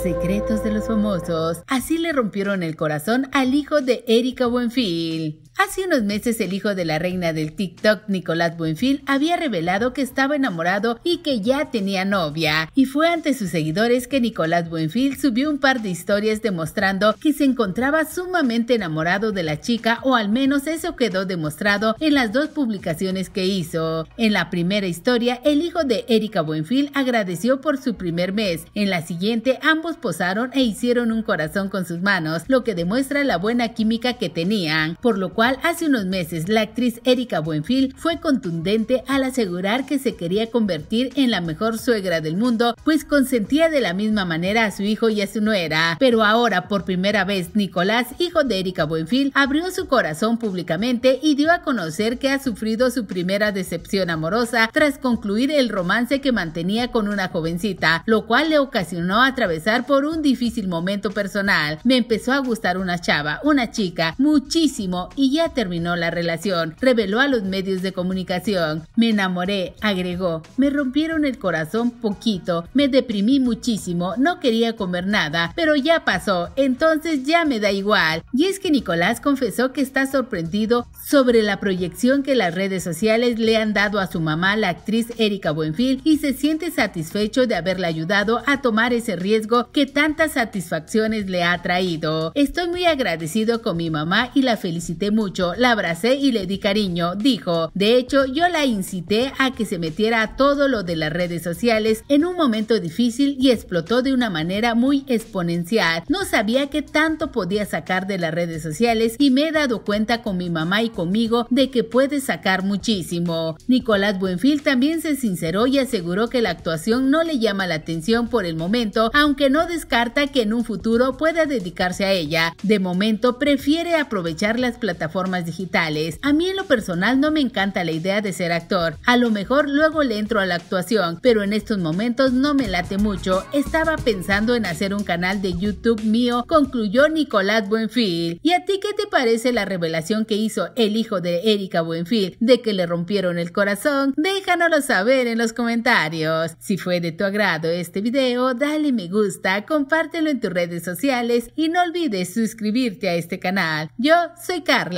Secretos de los famosos. Así le rompieron el corazón al hijo de Erika Buenfil. Hace unos meses el hijo de la reina del TikTok, Nicolás Buenfil, había revelado que estaba enamorado y que ya tenía novia. Y fue ante sus seguidores que Nicolás Buenfil subió un par de historias demostrando que se encontraba sumamente enamorado de la chica o al menos eso quedó demostrado en las dos publicaciones que hizo. En la primera historia, el hijo de Erika Buenfil agradeció por su primer mes. En la siguiente, ambos posaron e hicieron un corazón con sus manos, lo que demuestra la buena química que tenían, por lo cual hace unos meses la actriz Erika Buenfil fue contundente al asegurar que se quería convertir en la mejor suegra del mundo, pues consentía de la misma manera a su hijo y a su nuera. Pero ahora, por primera vez, Nicolás, hijo de Erika Buenfil, abrió su corazón públicamente y dio a conocer que ha sufrido su primera decepción amorosa tras concluir el romance que mantenía con una jovencita, lo cual le ocasionó atravesar por un difícil momento personal. Me empezó a gustar una chava, una chica, muchísimo, y terminó la relación, reveló a los medios de comunicación. Me enamoré, agregó. Me rompieron el corazón poquito, me deprimí muchísimo, no quería comer nada, pero ya pasó, entonces ya me da igual. Y es que Nicolás confesó que está sorprendido sobre la proyección que las redes sociales le han dado a su mamá, la actriz Erika Buenfil, y se siente satisfecho de haberla ayudado a tomar ese riesgo que tantas satisfacciones le ha traído. Estoy muy agradecido con mi mamá y la felicité mucho la abracé y le di cariño, dijo. De hecho, yo la incité a que se metiera a todo lo de las redes sociales en un momento difícil y explotó de una manera muy exponencial. No sabía qué tanto podía sacar de las redes sociales y me he dado cuenta con mi mamá y conmigo de que puede sacar muchísimo. Nicolás Buenfil también se sinceró y aseguró que la actuación no le llama la atención por el momento, aunque no descarta que en un futuro pueda dedicarse a ella. De momento prefiere aprovechar las plataformas formas digitales. A mí en lo personal no me encanta la idea de ser actor. A lo mejor luego le entro a la actuación, pero en estos momentos no me late mucho. Estaba pensando en hacer un canal de YouTube mío, concluyó Nicolás Buenfil. ¿Y a ti qué te parece la revelación que hizo el hijo de Erika Buenfil de que le rompieron el corazón? Déjanoslo saber en los comentarios. Si fue de tu agrado este video, dale me gusta, compártelo en tus redes sociales y no olvides suscribirte a este canal. Yo soy Carla